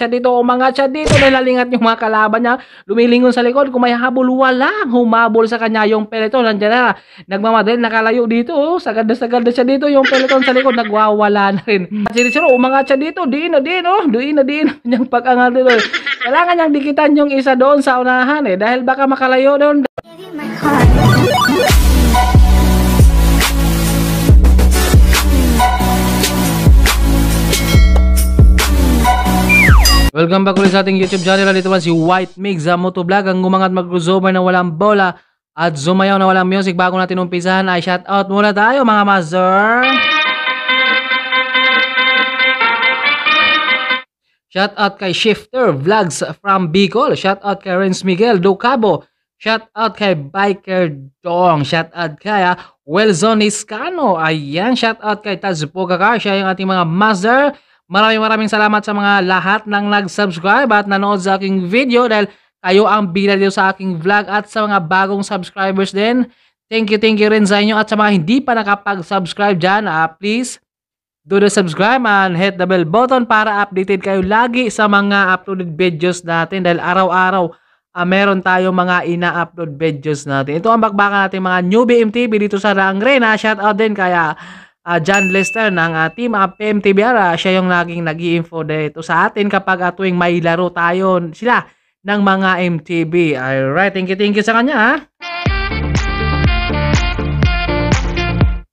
siya dito, umangat siya dito, nilalingat yung mga kalaban niya, lumilingon sa likod, kung may habol, walang humabol sa kanya yung peloton nandiyan na, nagmamadali, nakalayo dito, oh, sa ganda sagad na siya dito, yung peloton sa likod, nagwawala na rin. At si Richard, oh, mga siya dito, diin na diin, oh, diin na diin, yung pag angal dito, kailangan niyang dikitan yung isa doon sa unahan eh, dahil baka makalayo doon. Welcome back ulit sa ating YouTube channel. Dito si White Mix sa Motovlog ang gumangat mag-crossover na walang bola at zumayaw na walang music. Bago natin umpisahan ay shout out muna tayo mga master. Shout out kay Shifter Vlogs from Bicol. Shout out kay Renz Miguel Ducabo. Shout out kay Biker Dong. Shout out kay uh, ah, Welzon Iscano. Ayan, shout out kay Tazupoga Car. Siya yung ating mga master. Maraming maraming salamat sa mga lahat ng nag-subscribe at nanood sa aking video dahil kayo ang bida dito sa aking vlog at sa mga bagong subscribers din. Thank you, thank you rin sa inyo at sa mga hindi pa nakapag-subscribe dyan, uh, please do the subscribe and hit the bell button para updated kayo lagi sa mga uploaded videos natin dahil araw-araw uh, meron tayo mga ina-upload videos natin. Ito ang bakbaka natin mga newbie BMTV dito sa Rangre Shout out din kaya uh, John Lester ng uh, team uh, PMTBR. Uh, siya yung laging nag info dito sa atin kapag uh, tuwing may laro tayo sila ng mga MTB. Alright, thank you, thank you sa kanya ha.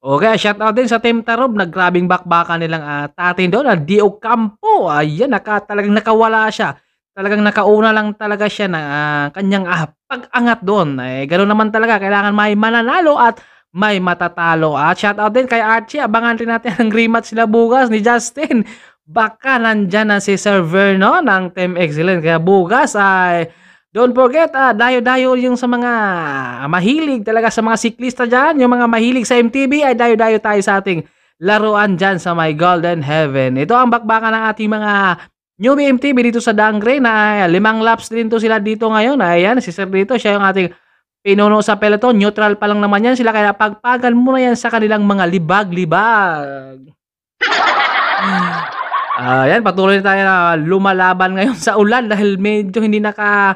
Okay, shout out din sa Team Tarob. Naggrabing bakbakan nilang uh, tatin doon. Uh, Dio Campo. Ayan, uh, naka, talagang nakawala siya. Talagang nakauna lang talaga siya na uh, kanyang uh, pag-angat doon. Eh, ganun naman talaga. Kailangan may mananalo at may matatalo. At out din kay Archie. Abangan rin natin ang rematch nila bugas ni Justin. Baka nandyan na si Sir Vernon ng Team Excellent. Kaya bugas ay... Don't forget, ah, dayo-dayo yung sa mga mahilig talaga sa mga siklista dyan. Yung mga mahilig sa MTB ay dayo-dayo tayo sa ating laruan dyan sa My Golden Heaven. Ito ang bakbaka ng ating mga newbie MTB dito sa Dangre na ah, limang laps din to sila dito ngayon. Ayan, si Sir dito, siya yung ating Pinuno sa peloton, neutral pa lang naman yan sila kaya pagpagan mo na yan sa kanilang mga libag-libag. Ayan, uh, patuloy na tayo na lumalaban ngayon sa ulan dahil medyo hindi naka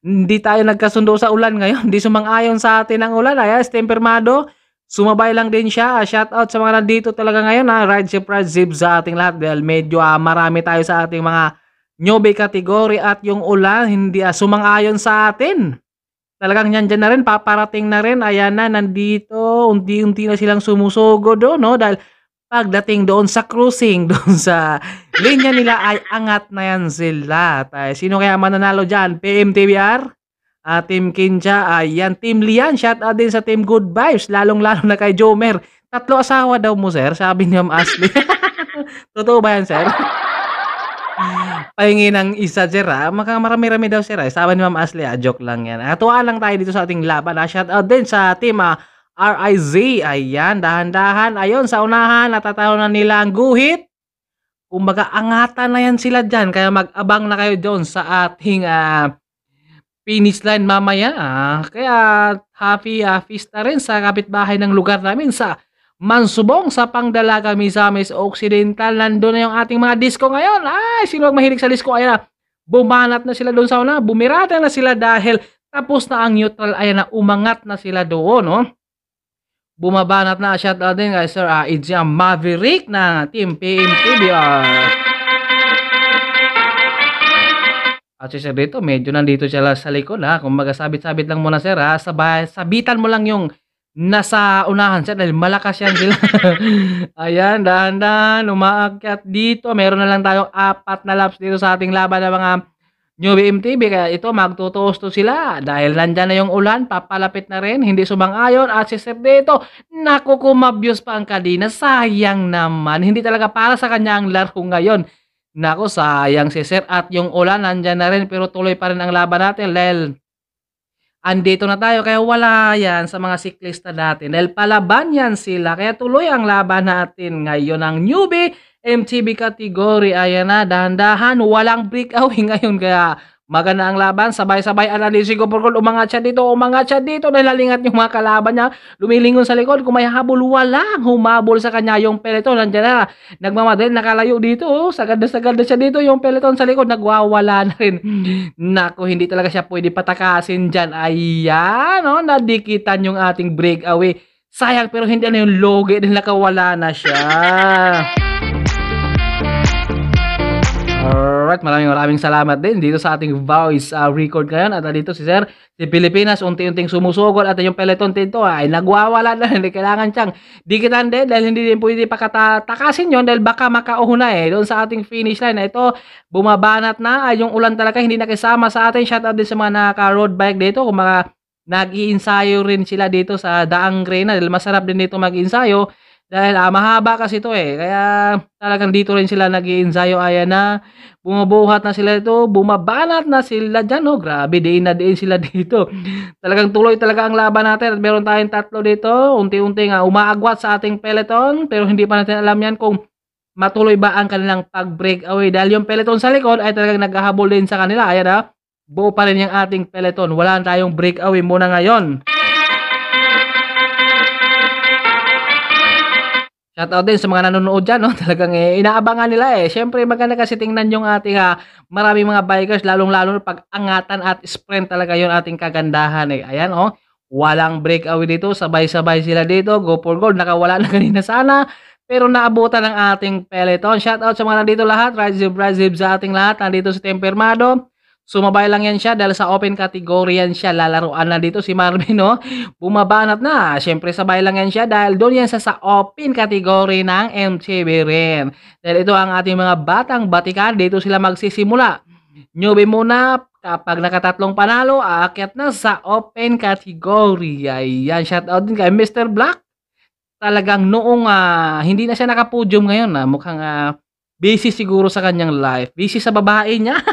hindi tayo nagkasundo sa ulan ngayon. Hindi sumang-ayon sa atin ang ulan. Ayan, stempermado. Sumabay lang din siya. Shout out sa mga nandito talaga ngayon. Ha? Ride ship, ride zip sa ating lahat. Dahil medyo uh, marami tayo sa ating mga newbie category at yung ulan hindi uh, sumang-ayon sa atin. Talagang nandiyan na rin, paparating na rin. Ayan na, nandito. Unti-unti na silang sumusugo doon, no? Dahil pagdating doon sa cruising, doon sa linya nila ay angat na yan sila. Tay, sino kaya mananalo dyan? PMTBR? Uh, ah, Team Kinja, ayan. Team Lian, shout out din sa Team Good Vibes. Lalong-lalo na kay Jomer. Tatlo asawa daw mo, sir. Sabi ni Ma'am Ashley. Totoo ba yan, sir? Pahingi ng isa, sir, ha? Makamarami-rami daw, sir, ha? Sama ni Ma'am Asli, ha? Joke lang yan. Natuwa lang tayo dito sa ating laban, ha? out din sa team, ha? RIZ. Ayan, dahan-dahan. Ayun, sa unahan, natataw na nila ang guhit. Kumbaga, angatan na yan sila dyan. Kaya mag-abang na kayo doon sa ating uh, finish line mamaya. Ah. Kaya, happy uh, feast na rin sa kapitbahay ng lugar namin sa mansubong sa pangdalaga Misamis Occidental. Nandun na yung ating mga disco ngayon. Ay, sino ang mahilig sa disco? Ayan na. Bumanat na sila doon sa una. Bumirata na sila dahil tapos na ang neutral. Ayan na, umangat na sila doon. No? Oh. Bumabanat na. Shout out din guys, sir. Uh, it's yung Maverick na Team PMTV. at si dito, medyo nandito siya sa likod ha. Kung magasabit-sabit lang muna sir ha. Sabay, sabitan mo lang yung nasa unahan siya dahil malakas yan sila. Ayan, dahan-dahan, umaakyat dito. Meron na lang tayong apat na laps dito sa ating laban ng mga New BMTV. Kaya ito, magtutuos to sila. Dahil nandyan na yung ulan, papalapit na rin, hindi sumang-ayon. At si Sir dito, naku, pa ang kadina. Sayang naman. Hindi talaga para sa kanya ang laro ngayon. Nako, sayang si Sir. At yung ulan, nandyan na rin. Pero tuloy pa rin ang laban natin. Lel, andito na tayo. Kaya wala yan sa mga siklista natin. Dahil palaban yan sila. Kaya tuloy ang laban natin ngayon. Ang newbie MTB category. Ayan na, dahan-dahan. Walang breakaway ngayon. Kaya Maganda ang laban, sabay-sabay analisi ko Porcol, umangat siya dito, umangat siya dito, nilalingat yung mga kalaban niya, lumilingon sa likod, kung may habol, walang humabol sa kanya yung peloton, nandiyan na, nagmamadel, nakalayo dito, oh, saganda-saganda siya dito, yung peloton sa likod, nagwawala na rin. Nako, hindi talaga siya pwede patakasin dyan, ayan, oh, nadikitan yung ating breakaway. Sayang, pero hindi na yung logi, din nakawala na siya. Robert. Maraming maraming salamat din dito sa ating voice uh, record ngayon. At dito si Sir, si Pilipinas unti-unting sumusugod at yung peloton dito ay nagwawala na. Hindi kailangan siyang dikitan din dahil hindi din pwede pakatakasin yon dahil baka makauho eh. Doon sa ating finish line na ito, bumabanat na. Ay, yung ulan talaga hindi nakisama sa atin. Shout out din sa mga naka-road bike dito. Kung mga nag-iinsayo rin sila dito sa Daang Grena dahil masarap din dito mag-iinsayo dahil ah, mahaba kasi ito eh. Kaya talagang dito rin sila nag ensayo ayan na bumubuhat na sila ito, bumabanat na sila dyan. Oh, grabe, diin na diin sila dito. talagang tuloy talaga ang laban natin at meron tayong tatlo dito. Unti-unti nga umaagwat sa ating peloton pero hindi pa natin alam yan kung matuloy ba ang kanilang pag-breakaway. Dahil yung peloton sa likod ay talagang naghahabol din sa kanila. Ayan ha, ah. buo pa rin yung ating peloton. Wala tayong breakaway muna ngayon. Shoutout din sa mga nanonood dyan, no? talagang eh, inaabangan nila eh. Siyempre, maganda kasi tingnan yung ating ha, maraming mga bikers, lalong-lalo pag angatan at sprint talaga yon ating kagandahan eh. Ayan, oh. Walang breakaway dito, sabay-sabay sila dito, go for gold, nakawala na kanina sana, pero naabutan ng ating peloton. Shoutout sa mga nandito lahat, Rise of Rise of sa ating lahat, nandito si Tempermado, Sumabay lang yan siya dahil sa open category yan siya. Lalaruan na dito si Marvin, no? Bumabanat na. Siyempre, sabay lang yan siya dahil doon yan sa, sa open category ng MTV rin. Dahil ito ang ating mga batang batikan. Dito sila magsisimula. Newbie muna. Kapag nakatatlong panalo, aakyat na sa open category. Ayan, shoutout din kay Mr. Black. Talagang noong uh, hindi na siya nakapodium ngayon, uh, mukhang uh, busy siguro sa kanyang life. Busy sa babae niya.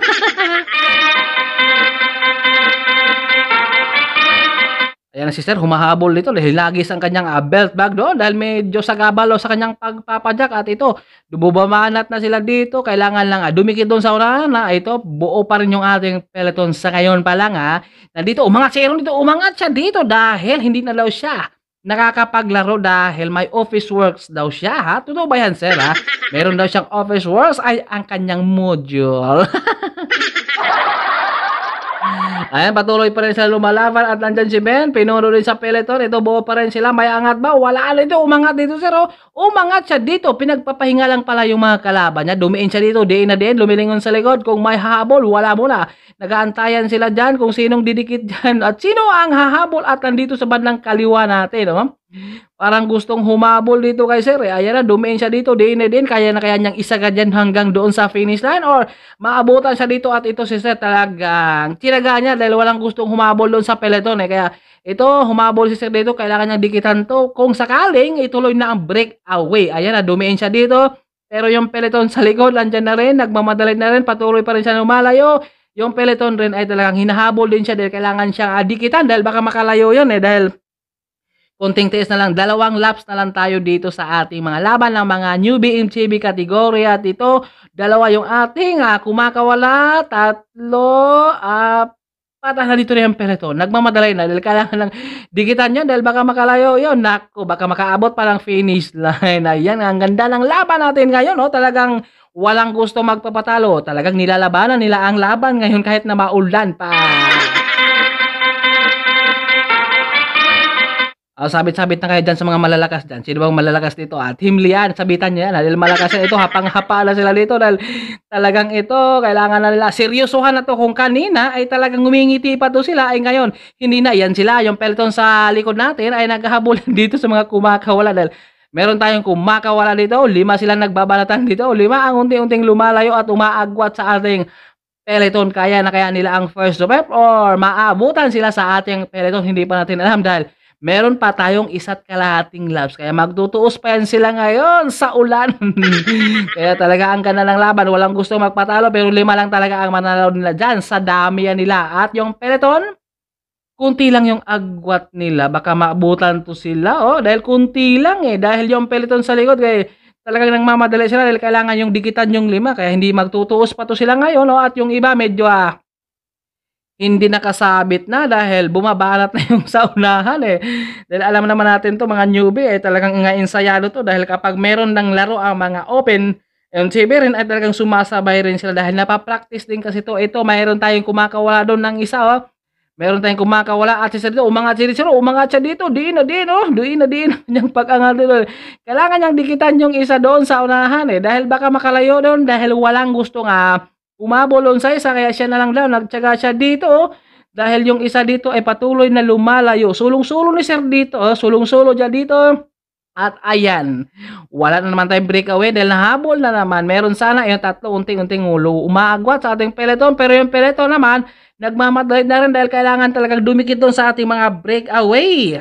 Ayan si sir, humahabol dito. Hilagis ang kanyang uh, belt bag doon dahil medyo sagabalo sa kanyang pagpapadyak. At ito, bubumanat na sila dito. Kailangan lang uh, dumikit doon sa unahan na ito. Buo pa rin yung ating peloton sa ngayon pa lang. Ha. Ah. Nandito, umangat si dito. Umangat siya dito dahil hindi na daw siya nakakapaglaro dahil may office works daw siya ha. Totoo ba yan sir ha? Meron daw siyang office works ay ang kanyang module. Ayan, patuloy pa rin sila lumalaban at nandyan si Ben. Pinuro rin sa peloton. Ito, buo pa rin sila. May angat ba? Wala na ito. Umangat dito, sir. Oh. Umangat siya dito. Pinagpapahinga lang pala yung mga kalaban niya. Dumiin siya dito. Diin na diin. Lumilingon sa likod. Kung may hahabol, wala muna. Nagaantayan sila dyan kung sinong didikit dyan. At sino ang hahabol at nandito sa bandang kaliwa natin. Oh. Parang gustong humabol dito kay sir. Eh. Ayan na, dumiin siya dito. Diin na din. Kaya na kaya niyang isaga dyan hanggang doon sa finish line. Or maabutan siya dito at ito si sir talagang tinagaan niya niya dahil walang gustong humabol doon sa peloton eh. Kaya ito, humabol si Sir dito, kailangan niya dikitan to. Kung sakaling ituloy na ang breakaway. Ayan na, dumiin siya dito. Pero yung peloton sa likod, andyan na rin, nagmamadali na rin, patuloy pa rin siya lumalayo. Yung peloton rin ay talagang hinahabol din siya dahil kailangan siyang adikitan ah, dahil baka makalayo yun eh dahil konting tiis na lang, dalawang laps na lang tayo dito sa ating mga laban ng mga newbie MTB kategory at ito, dalawa yung ating uh, kumakawala, tatlo, uh, para nalito na yung pera ito. Nagmamadalay na dahil kailangan ng digitan yan dahil baka makalayo yon Nako, baka makaabot pa ng finish line. Ayan, ang ganda ng laban natin ngayon. No? Talagang walang gusto magpapatalo. Talagang nilalabanan nila ang laban ngayon kahit na maulan pa. Oh, sabit-sabit na kayo dyan sa mga malalakas dyan. Sino bang malalakas dito? At ah, himli yan, ah. sabitan nyo yan. Dahil malakas ito, hapang-hapa sila dito. Dahil talagang ito, kailangan na nila. Seryosohan na to. Kung kanina ay talagang ngumingiti pa to sila, ay ngayon, hindi na. Yan sila, yung peloton sa likod natin ay naghahabulan dito sa mga kumakawala. Dahil meron tayong kumakawala dito. Lima sila nagbabalatan dito. Lima ang unti-unting lumalayo at umaagwat sa ating Peloton kaya na kaya nila ang first step or maabutan sila sa ating Peloton hindi pa natin alam dahil meron pa tayong isa't kalahating laps. Kaya magtutuos pa yan sila ngayon sa ulan. Kaya talaga ang ganda ng laban. Walang gusto magpatalo pero lima lang talaga ang manalo nila dyan. Sa dami yan nila. At yung peloton, kunti lang yung agwat nila. Baka maabutan to sila. Oh, dahil kunti lang eh. Dahil yung peloton sa likod, kaya talagang mamadali sila dahil kailangan yung dikitan yung lima. Kaya hindi magtutuos pa to sila ngayon. Oh, at yung iba medyo ah, hindi nakasabit na dahil bumabanat na yung saunahan eh. Dahil alam naman natin to mga newbie eh, talagang nga ensayado to dahil kapag meron ng laro ang mga open, yung TV rin ay talagang sumasabay rin sila dahil napapractice din kasi to. Ito, mayroon tayong kumakawala doon ng isa oh. Meron tayong kumakawala at siya dito, oh, umangat siya dito, umangat siya dito, diin na diin, oh, diin na diin, yung pag-angat dito. Kailangan niyang dikitan yung isa doon sa unahan eh, dahil baka makalayo doon, dahil walang gusto nga Umabol on sa isa kaya siya na lang daw nagtiyaga siya dito oh. Dahil yung isa dito ay patuloy na lumalayo. Sulong-sulo ni sir dito. Oh. Sulong-sulo dyan dito. At ayan, wala na naman tayong breakaway dahil nahabol na naman. Meron sana yung tatlo unting-unting ulo umaagwat sa ating peleton. Pero yung peleton naman, nagmamadali na rin dahil kailangan talagang dumikit doon sa ating mga breakaway.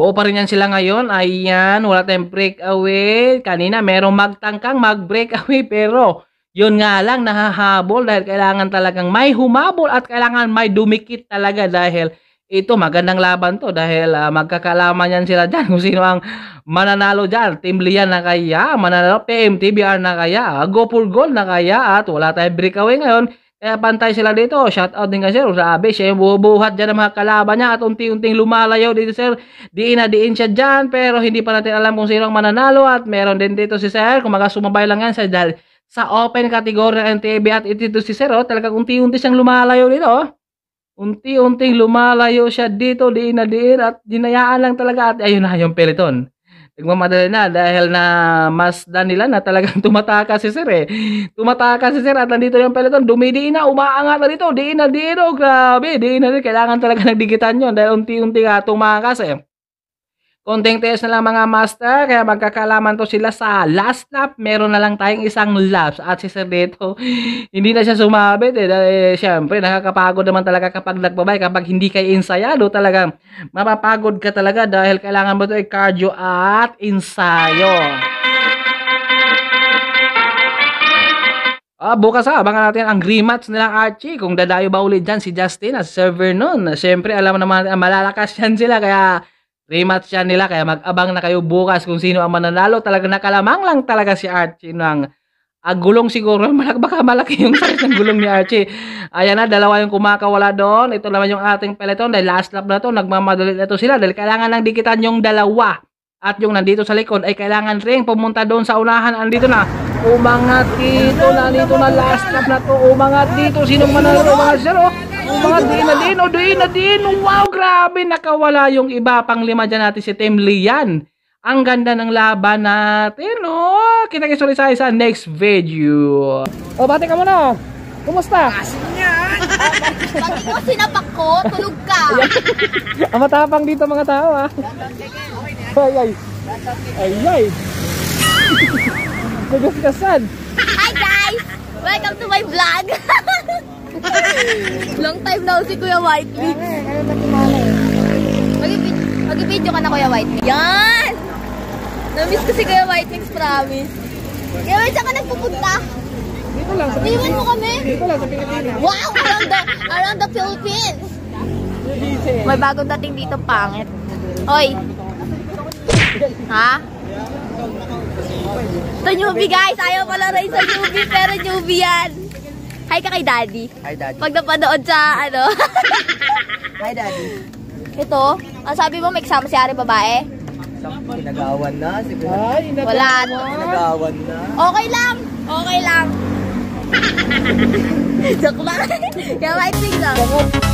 Buo pa rin yan sila ngayon. Ayan, wala tayong breakaway. Kanina merong magtangkang mag-breakaway pero yun nga lang nahahabol dahil kailangan talagang may humabol at kailangan may dumikit talaga dahil ito magandang laban to dahil uh, magkakalaman yan sila dyan kung sino ang mananalo dyan. Team Lian na kaya, mananalo PMTBR na kaya, ah, go for goal na kaya at wala tayong breakaway ngayon. Kaya pantay sila dito. Shout out din kay Sir Rabe. Siya yung bubuhat dyan ng mga kalaban niya at unti-unting lumalayo dito Sir. Diin na diin siya dyan pero hindi pa natin alam kung sino ang mananalo at meron din dito si Sir. Kumaga sumabay lang yan sa dahil sa open category ng NTB at ito si Sir. Oh, talagang unti-unti siyang lumalayo dito. Oh. Unti-unting lumalayo siya dito diin na diin at dinayaan lang talaga at ayun na yung peliton nagmamadali na dahil na Mazda nila na talagang tumataka si sir eh. Tumataka si sir at nandito yung peloton. Dumidiin na, umaangat na dito. Diin na dito. Grabe, diin na Kailangan talaga nagdikitan yun dahil unti-unti nga tumakas eh. Konting test na lang mga master, kaya magkakalaman to sila sa last lap. Meron na lang tayong isang laps at si Sir Neto, hindi na siya sumabit eh. Dahil, eh, syempre, nakakapagod naman talaga kapag nagbabay. Kapag hindi kayo ensayado talagang mapapagod ka talaga dahil kailangan mo to ay cardio at ensayo. Ah, bukas ha, ah. abangan natin ang rematch nila Archie. Kung dadayo ba ulit dyan si Justin at si Severnon. Siyempre, alam naman, malalakas yan sila. Kaya, rematch yan nila kaya mag-abang na kayo bukas kung sino ang mananalo. Talaga nakalamang lang talaga si Archie ng ang ah, gulong siguro, malak, baka malaki yung size ng gulong ni Archie. Ayan na, dalawa yung kumakawala doon. Ito naman yung ating peloton. Dahil last lap na to, nagmamadali na to sila. Dahil kailangan lang dikitan yung dalawa. At yung nandito sa likod ay kailangan ring pumunta doon sa unahan. Andito na, Umangat dito, nandito na last lap na to. Umangat dito, sino man oh? na umangat Umangat din na din, oh, din na din. Wow, grabe, nakawala yung iba. Pang lima diyan natin si Tim Lian. Ang ganda ng laban natin, oh. Kita kisuri sa isa next video. Oh, bate ka muna, oh. Kumusta? Asin niyan. Bakit mo sinapak ko? Tulog ka. Ang matapang dito mga tao, ah. Ay, ay. Ay, ay. Nagasgasan. Hi guys! Welcome to my vlog! Long time na si Kuya White Mix. Mag-video ka na Kuya White Mix. Yan! Namiss ko si Kuya White Mix, promise. Kaya wait, saan ka nagpupunta? Dito lang. Iwan mo kami? Dito lang sa Pilipinas. Wow! Around the, around the Philippines! Eh. May bagong dating dito, pangit. Oy! Ha? Ito newbie guys, ayaw pala rin sa newbie, pero newbie yan. Hi ka kay daddy. Hi daddy. Pag napanood sa ano. Hi daddy. Ito, ang sabi mo may exam si Ari babae? Pinagawan na. Siguro. Ay, inagawan. Wala. Pinagawan na. Okay lang. Okay lang. Joke lang. Kaya I think lang.